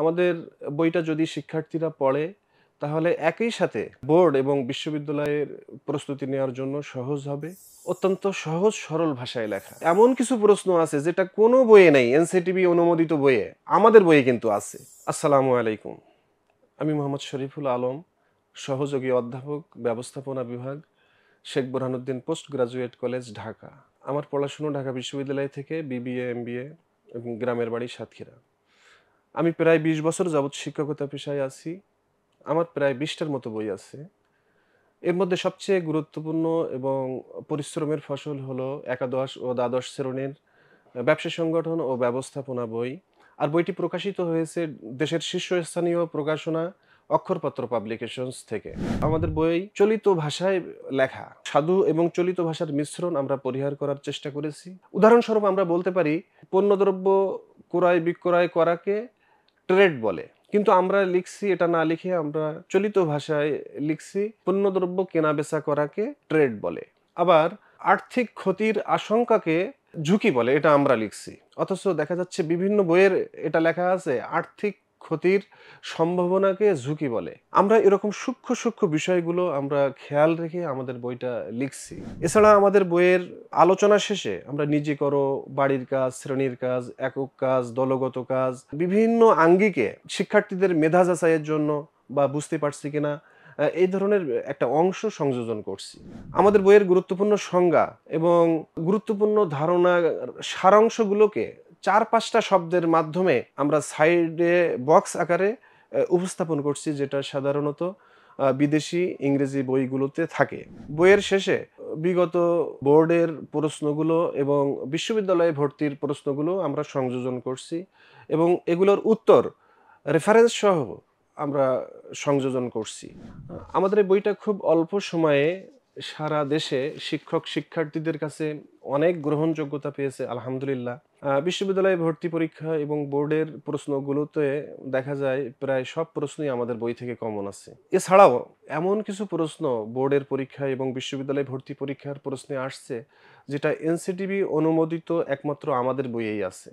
আমাদের বইটা যদি শিক্ষার্থীরা পড়ে তাহলে একই সাথে বোর্ড এবং বিশ্ববিদ্যালয়ের প্রস্তুতি নেওয়ার জন্য সহজ হবে অত্যন্ত সহজ সরল ভাষায় লেখা এমন কিছু প্রশ্ন আছে যেটা কোনো বইয়ে নেই এনসিটিভি অনুমোদিত বইয়ে আমাদের বইয়ে কিন্তু আছে আসসালামু আলাইকুম আমি মোহাম্মদ শরীফুল আলম সহযোগী অধ্যাপক ব্যবস্থাপনা বিভাগ Sheikh Burhanuddin post graduate college Dhaka আমার পড়াশুনো ঢাকা বিশ্ববিদ্যালয় থেকে বিবিএ এমবিএ এবং গ্রামের বাড়ি সাতক্ষীরা আমি প্রায় বিশ বছর যাবৎ শিক্ষকতা পেশায় আছি আমার প্রায় বিশটার মতো বই আছে এর মধ্যে সবচেয়ে গুরুত্বপূর্ণ এবং পরিশ্রমের ফসল হলো একাদশ ও দ্বাদশ শ্রেণীর ব্যবসা সংগঠন ও ব্যবস্থাপনা বই আর বইটি প্রকাশিত হয়েছে দেশের শীর্ষস্থানীয় প্রকাশনা অক্ষরপত্র পাবলিকেশনস থেকে আমাদের বই চলিত ভাষায় লেখা সাধু এবং চলিত ভাষার মিশ্রণ আমরা পরিহার করার চেষ্টা করেছি উদাহরণস্বরূপ আমরা বলতে পারি পণ্যদ্রব্য ক্রয় বিক্রয় করাকে ট্রেড বলে কিন্তু আমরা লিখছি এটা না লিখে আমরা চলিত ভাষায় লিখছি পণ্যদ্রব্য কেনা বেচা করাকে ট্রেড বলে আবার আর্থিক ক্ষতির আশঙ্কাকে ঝুঁকি বলে এটা আমরা লিখছি অথচ দেখা যাচ্ছে বিভিন্ন বইয়ের এটা লেখা আছে আর্থিক ক্ষতির সম্ভাবনাকে ঝুঁকি বলে আমরা এরকম সূক্ষ্ম সূক্ষ্ম বিষয়গুলো আমরা খেয়াল রেখে আমাদের বইটা লিখছি এছাড়া আমাদের বইয়ের আলোচনা শেষে আমরা নিজে করো বাড়ির কাজ শ্রেণীর কাজ একক কাজ দলগত কাজ বিভিন্ন আঙ্গিকে শিক্ষার্থীদের মেধা যাচাইয়ের জন্য বা বুঝতে পারছি কিনা এই ধরনের একটা অংশ সংযোজন করছি আমাদের বইয়ের গুরুত্বপূর্ণ সংজ্ঞা এবং গুরুত্বপূর্ণ ধারণা সারাংশগুলোকে চার পাঁচটা শব্দের মাধ্যমে আমরা সাইডে বক্স আকারে উপস্থাপন করছি যেটা সাধারণত বিদেশি ইংরেজি বইগুলোতে থাকে বইয়ের শেষে বিগত বোর্ডের প্রশ্নগুলো এবং বিশ্ববিদ্যালয়ে ভর্তির প্রশ্নগুলো আমরা সংযোজন করছি এবং এগুলোর উত্তর রেফারেন্স সহ আমরা সংযোজন করছি আমাদের এই বইটা খুব অল্প সময়ে সারা দেশে শিক্ষক শিক্ষার্থীদের কাছে অনেক গ্রহণযোগ্যতা পেয়েছে আলহামদুলিল্লাহ বিশ্ববিদ্যালয়ে ভর্তি পরীক্ষা এবং বোর্ডের প্রশ্নগুলোতে দেখা যায় প্রায় সব প্রশ্নই আমাদের বই থেকে কমন আছে এছাড়াও এমন কিছু প্রশ্ন বোর্ডের পরীক্ষা এবং বিশ্ববিদ্যালয়ে ভর্তি পরীক্ষার প্রশ্নে আসছে যেটা এনসিটিভি অনুমোদিত একমাত্র আমাদের বইয়েই আছে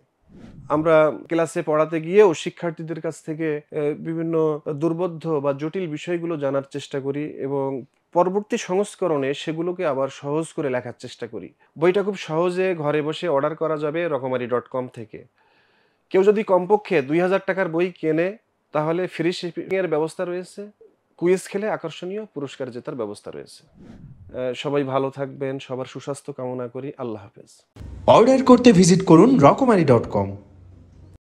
আমরা ক্লাসে পড়াতে গিয়েও শিক্ষার্থীদের কাছ থেকে বিভিন্ন দুর্বোধ্য বা জটিল বিষয়গুলো জানার চেষ্টা করি এবং পরবর্তী সংস্করণে সেগুলোকে আবার সহজ করে লেখার চেষ্টা করি বইটা খুব সহজে ঘরে বসে অর্ডার করা যাবে রকমারি ডট কম থেকে কেউ যদি কমপক্ষে দুই হাজার টাকার বই কেনে তাহলে ফ্রি শিপিংয়ের ব্যবস্থা রয়েছে কুইজ খেলে আকর্ষণীয় পুরস্কার জেতার ব্যবস্থা রয়েছে সবাই ভালো থাকবেন সবার সুস্বাস্থ্য কামনা করি আল্লাহ হাফেজ অর্ডার করতে ভিজিট করুন রকমারি ডট কম